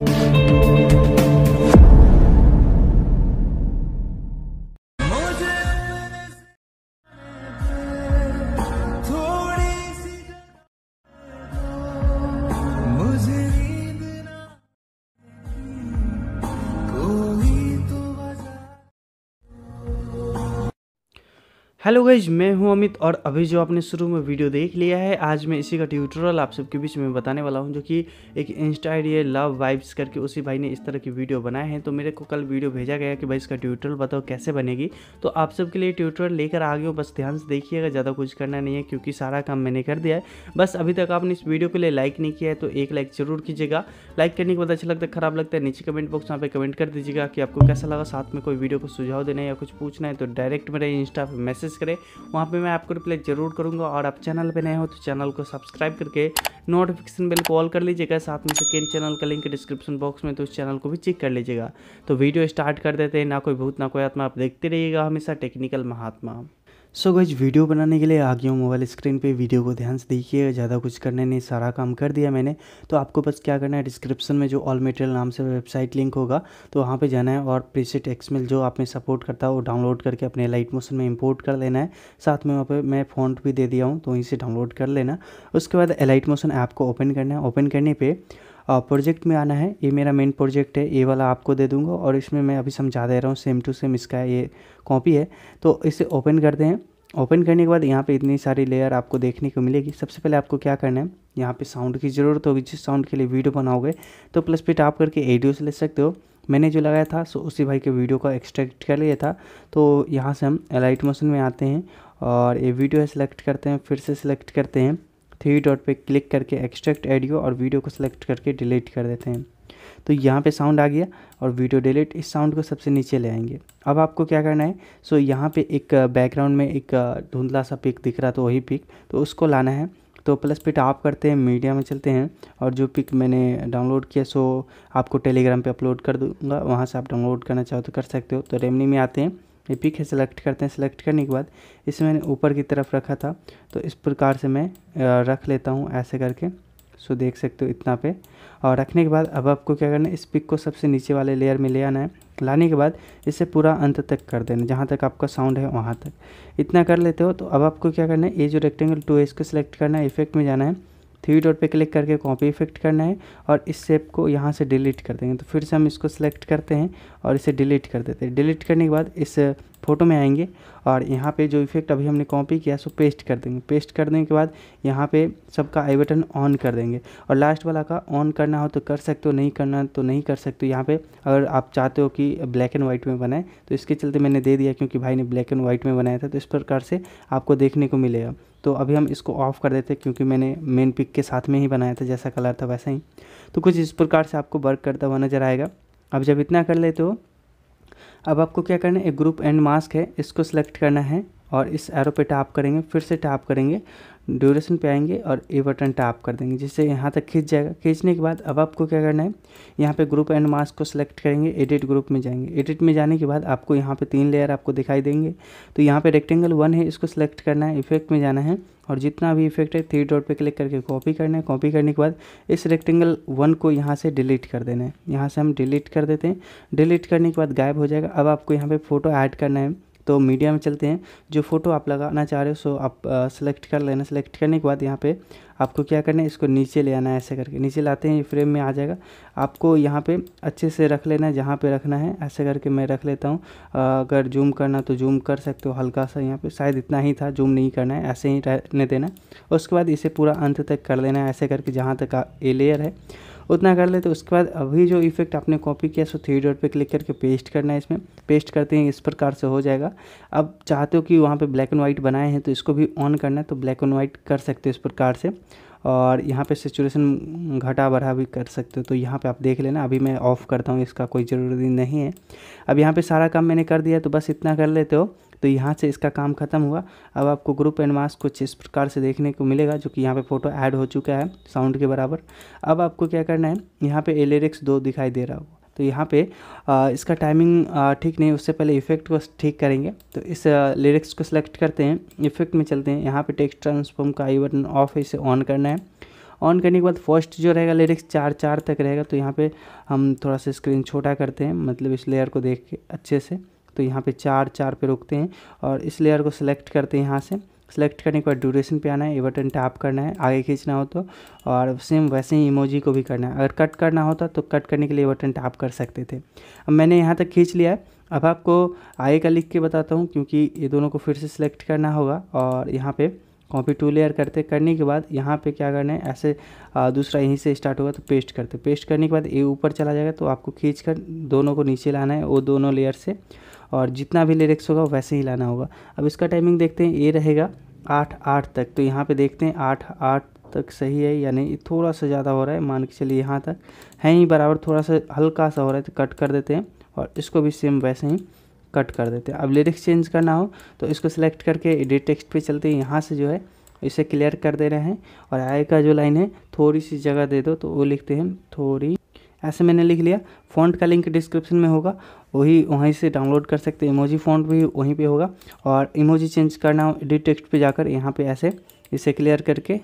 you. Hello guys मैं हूं अमित और अभी जो आपने शुरू में वीडियो देख लिया है आज मैं इसी का ट्यूटोरियल आप सबके बीच में बताने वाला हूं जो कि एक इंस्टा आइडिया लव वाइब्स करके उसी भाई ने इस तरह की वीडियो बनाए हैं तो मेरे को कल वीडियो भेजा गया कि भाई इसका ट्यूटोरियल बताओ कैसे बनेगी तो आप सबके लिए ट्यूटोरियल लेकर आ गए बस ध्यान से देखिएगा ज़्यादा कुछ करना नहीं है क्योंकि सारा काम मैंने कर दिया है बस अभी तक आपने इस वीडियो के लिए लाइक नहीं किया है तो एक लाइक ज़रूर कीजिएगा लाइक करने के बाद अच्छा लगता है खराब लगता है नीचे कमेंट बॉक्स वहाँ पर कमेंट कर दीजिएगा कि आपको कैसा लगा साथ में कोई वीडियो को सुझाव देना है या कुछ पूछना है तो डायरेक्ट मेरे इंस्टा पर मैसेज मिस करें वहाँ पर मैं आपको रिप्लाई ज़रूर करूँगा और आप चैनल पर नए हो तो चैनल को सब्सक्राइब करके नोटिफिकेशन बिल को ऑल कर लीजिएगा साथ में सेकेंड चैनल का लिंक डिस्क्रिप्शन बॉक्स में तो उस चैनल को भी चेक कर लीजिएगा तो वीडियो स्टार्ट कर देते हैं ना कोई भूत ना कोई आत्मा आप देखते रहिएगा हमेशा टेक्निकल महात्मा सो गई गज वीडियो बनाने के लिए आ गया हूँ मोबाइल स्क्रीन पे वीडियो को ध्यान से देखिए ज़्यादा कुछ करने नहीं सारा काम कर दिया मैंने तो आपको बस क्या करना है डिस्क्रिप्शन में जो ऑल मेटेरियल नाम से वेबसाइट लिंक होगा तो वहाँ पे जाना है और प्रीसेट एक्समेल जो आप में सपोर्ट करता है वो डाउनलोड करके अपने लाइट मोशन में इम्पोर्ट कर लेना है साथ में वहाँ पर मैं फोन भी दे दिया हूँ तो वहीं से डाउनलोड कर लेना उसके बाद एलाइट मोशन ऐप को ओपन करना है ओपन करने पर प्रोजेक्ट में आना है ये मेरा मेन प्रोजेक्ट है ये वाला आपको दे दूंगा और इसमें मैं अभी समझा दे रहा हूँ सेम टू सेम इसका ये कॉपी है तो इसे ओपन करते हैं ओपन करने के बाद यहाँ पे इतनी सारी लेयर आपको देखने को मिलेगी सबसे पहले आपको क्या करना है यहाँ पे साउंड की ज़रूरत होगी जिस साउंड के लिए वीडियो बनाओगे तो प्लस पे टाप करके एडियो ले सकते हो मैंने जो लगाया था सो उसी भाई के वीडियो का एक्सट्रैक्ट कर लिया था तो यहाँ से हम एलाइट मोशन में आते हैं और ये वीडियो है सेलेक्ट करते हैं फिर से सिलेक्ट करते हैं थ्री डॉट पे क्लिक करके एक्सट्रैक्ट एडियो और वीडियो को सिलेक्ट करके डिलीट कर देते हैं तो यहाँ पे साउंड आ गया और वीडियो डिलीट इस साउंड को सबसे नीचे ले आएंगे अब आपको क्या करना है सो so, यहाँ पे एक बैकग्राउंड uh, में एक uh, धुंधला सा पिक दिख रहा तो वही पिक तो उसको लाना है तो प्लस पे टॉप करते हैं मीडिया में चलते हैं और जो पिक मैंने डाउनलोड किया सो आपको टेलीग्राम पे अपलोड कर दूंगा वहाँ से आप डाउनलोड करना चाहो तो कर सकते हो तो रेमनी में आते हैं ये पिक है सेलेक्ट करते हैं सिलेक्ट करने के बाद इसे मैंने ऊपर की तरफ रखा था तो इस प्रकार से मैं रख लेता हूँ ऐसे करके सो देख सकते हो इतना पे और रखने के बाद अब आपको क्या करना है इस पिक को सबसे नीचे वाले लेयर में ले आना है लाने के बाद इसे पूरा अंत तक कर देना जहाँ तक आपका साउंड है वहाँ तक इतना कर लेते हो तो अब आपको क्या करना है ये जो रेक्टेंगल टू है इसको सेलेक्ट करना है इफेक्ट में जाना है थ्री डॉट पे क्लिक करके कॉपी इफेक्ट करना है और इस शेप को यहाँ से डिलीट कर देंगे तो फिर से हम इसको सेलेक्ट करते हैं और इसे डिलीट कर देते हैं डिलीट करने के बाद इस फोटो में आएंगे और यहाँ पे जो इफेक्ट अभी हमने कॉपी किया सो पेस्ट कर देंगे पेस्ट करने के बाद यहाँ पे सबका आई बटन ऑन कर देंगे और लास्ट वाला का ऑन करना हो तो कर सकते हो नहीं करना तो नहीं कर सकते हो यहाँ पे अगर आप चाहते हो कि ब्लैक एंड वाइट में बनाए तो इसके चलते मैंने दे दिया क्योंकि भाई ने ब्लैक एंड वाइट में बनाया था तो इस प्रकार से आपको देखने को मिलेगा तो अभी हम इसको ऑफ़ कर देते क्योंकि मैंने मेन पिक के साथ में ही बनाया था जैसा कलर था वैसा ही तो कुछ इस प्रकार से आपको वर्क करता हुआ नज़र आएगा अब जब इतना कर लेते हो अब आपको क्या करना है एक ग्रुप एंड मास्क है इसको सेलेक्ट करना है और इस एरो पे टैप करेंगे फिर से टैप करेंगे ड्यूरेशन पे आएंगे और ए बटन टैप कर देंगे जिससे यहाँ तक खींच जाएगा खींचने के बाद अब आपको क्या करना है यहाँ पे ग्रुप एंड मास्क को सिलेक्ट करेंगे एडिट ग्रुप में जाएंगे एडिट में जाने के बाद आपको यहाँ पे तीन लेयर आपको दिखाई देंगे तो यहाँ पे रेक्टेंगल वन है इसको सिलेक्ट करना है इफेक्ट में जाना है और जितना भी इफेक्ट है थ्री डॉट पे क्लिक करके कॉपी करना है कॉपी करने के बाद इस रेक्टेंगल वन को यहाँ से डिलीट कर देना है यहाँ से हम डिलीट कर देते हैं डिलीट करने के बाद गायब हो जाएगा अब आपको यहाँ पे फ़ोटो ऐड करना है तो मीडिया में चलते हैं जो फ़ोटो आप लगाना चाह रहे हो सो आप सेलेक्ट कर लेना सेलेक्ट करने के बाद यहाँ पे आपको क्या करना है इसको नीचे ले आना है ऐसे करके नीचे लाते हैं ये फ्रेम में आ जाएगा आपको यहाँ पे अच्छे से रख लेना है जहाँ पे रखना है ऐसे करके मैं रख लेता हूँ अगर जूम करना तो जूम कर सकते हो हल्का सा यहाँ पे शायद इतना ही था जूम नहीं करना है ऐसे ही रहने देना उसके बाद इसे पूरा अंत तक कर लेना है ऐसे करके जहाँ तक ये लेयर है उतना कर लेते उसके बाद अभी जो इफेक्ट आपने कॉपी किया सो थ्री डॉट पे क्लिक करके पेस्ट करना है इसमें पेस्ट करते हैं इस प्रकार से हो जाएगा अब चाहते हो कि वहाँ पे ब्लैक एंड वाइट बनाए हैं तो इसको भी ऑन करना है तो ब्लैक एंड वाइट कर सकते हो इस प्रकार से और यहाँ पे सेचुरेशन घटा बढ़ा भी कर सकते हो तो यहाँ पे आप देख लेना अभी मैं ऑफ़ करता हूँ इसका कोई ज़रूरी नहीं है अब यहाँ पे सारा काम मैंने कर दिया तो बस इतना कर लेते हो तो यहाँ से इसका काम ख़त्म हुआ अब आपको ग्रुप एंड मास्क कुछ इस प्रकार से देखने को मिलेगा जो कि यहाँ पे फोटो ऐड हो चुका है साउंड के बराबर अब आपको क्या करना है यहाँ पे एलेरिक्स दो दिखाई दे रहा होगा तो यहाँ पे आ, इसका टाइमिंग ठीक नहीं उससे पहले इफेक्ट को ठीक करेंगे तो इस लिरिक्स को सिलेक्ट करते हैं इफेक्ट में चलते हैं यहाँ पे टेक्स्ट ट्रांसफॉर्म का आई बटन ऑफ है इसे ऑन करना है ऑन करने के बाद फर्स्ट जो रहेगा लिरिक्स चार चार तक रहेगा तो यहाँ पे हम थोड़ा सा स्क्रीन छोटा करते हैं मतलब इस लेयर को देख के अच्छे से तो यहाँ पे चार चार पे रुकते हैं और इस लेयर को सिलेक्ट करते हैं यहाँ से सेलेक्ट करने के बाद ड्यूरेशन पे आना है ये बटन टैप करना है आगे खींचना हो तो और सेम वैसे ही इमोजी को भी करना है अगर कट करना होता तो कट करने के लिए बटन टैप कर सकते थे अब मैंने यहाँ तक खींच लिया है अब आपको आगे का लिख के बताता हूँ क्योंकि ये दोनों को फिर से सिलेक्ट करना होगा और यहाँ पर कॉपी टू लेयर करते करने के बाद यहाँ पे क्या करना है ऐसे दूसरा यहीं से स्टार्ट होगा तो पेस्ट करते पेस्ट करने के बाद ये ऊपर चला जाएगा तो आपको खींच कर दोनों को नीचे लाना है वो दोनों लेयर से और जितना भी लिरिक्स होगा वैसे ही लाना होगा अब इसका टाइमिंग देखते हैं ये रहेगा आठ आठ तक तो यहाँ पे देखते हैं आठ आठ तक सही है या नहीं थोड़ा सा ज़्यादा हो रहा है मान के चलिए यहाँ तक है ही बराबर थोड़ा सा हल्का सा हो रहा है तो कट कर देते हैं और इसको भी सेम वैसे ही कट कर देते हैं अब लिरिक्स चेंज करना हो तो इसको सिलेक्ट करके एडिट टेक्स्ट पे चलते हैं यहाँ से जो है इसे क्लियर कर दे रहे हैं और आय का जो लाइन है थोड़ी सी जगह दे दो तो वो लिखते हैं थोड़ी ऐसे मैंने लिख लिया फ़ॉन्ट का लिंक डिस्क्रिप्शन में होगा वही वहीं से डाउनलोड कर सकते हैं इमोजी फ़ॉन्ट भी वहीं पे होगा और इमोजी चेंज करना हो एडिट टेक्स्ट पे जाकर यहाँ पे ऐसे इसे क्लियर करके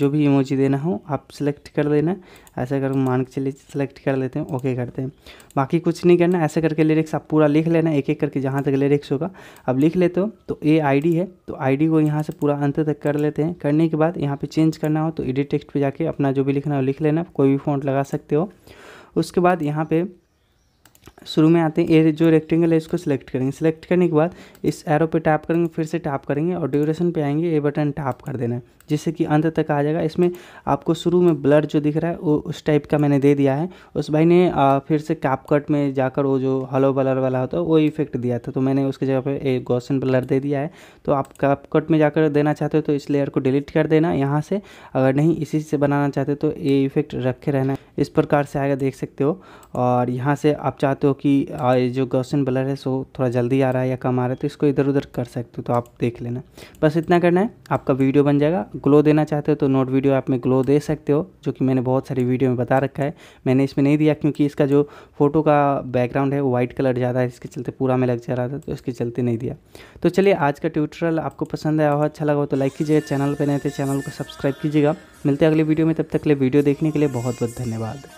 जो भी इमोजी देना हो आप सिलेक्ट कर देना ऐसा कर मान के चलिए सेलेक्ट कर लेते हैं ओके करते हैं बाकी कुछ नहीं करना ऐसे करके लिरिक्स आप पूरा लिख लेना एक एक करके जहाँ तक लिरिक्स होगा अब लिख लेते हो तो ए आईडी है तो आईडी को यहाँ से पूरा अंत तक कर लेते हैं करने के बाद यहाँ पे चेंज करना हो तो एडिट टेक्स्ट पर जाके अपना जो भी लिखना हो लिख लेना कोई भी फॉन्ट लगा सकते हो उसके बाद यहाँ पे शुरू में आते हैं ये जो रेक्टेंगल है इसको सिलेक्ट करेंगे सिलेक्ट करने के बाद इस एरो पे टैप करेंगे फिर से टैप करेंगे और ड्यूरेशन पे आएंगे ये बटन टैप कर देना है जिससे कि अंत तक आ जाएगा इसमें आपको शुरू में ब्लर जो दिख रहा है वो उस टाइप का मैंने दे दिया है उस भाई ने आ, फिर से कैपकट में जाकर वो जो हलो ब्लर वाला होता है वो इफेक्ट दिया था तो मैंने उसकी जगह पर एक गौसन ब्लर दे दिया है तो आप कैप कट में जाकर देना चाहते हो तो इस लेयर को डिलीट कर देना यहाँ से अगर नहीं इसी से बनाना चाहते तो ये इफेक्ट रखे रहना इस प्रकार से आएगा देख सकते हो और यहाँ से आप चाहते चाहते हो कि जो गौसन ब्लर है सो थोड़ा जल्दी आ रहा है या कम आ रहा है तो इसको इधर उधर कर सकते हो तो आप देख लेना बस इतना करना है आपका वीडियो बन जाएगा ग्लो देना चाहते हो तो नोट वीडियो आप में ग्लो दे सकते हो जो कि मैंने बहुत सारी वीडियो में बता रखा है मैंने इसमें नहीं दिया क्योंकि इसका जो फ़ोटो का बैकग्राउंड है वो वाइट कलर ज़्यादा है इसके चलते पूरा में लग जा रहा था तो इसके चलते नहीं दिया तो चलिए आज का ट्यूटोरियल आपको पसंद आया हो अच्छा लगा हो तो लाइक कीजिएगा चैनल पर नहीं थे चैनल को सब्सक्राइब कीजिएगा मिलते हैं अगले वीडियो में तब तक के लिए वीडियो देखने के लिए बहुत बहुत धन्यवाद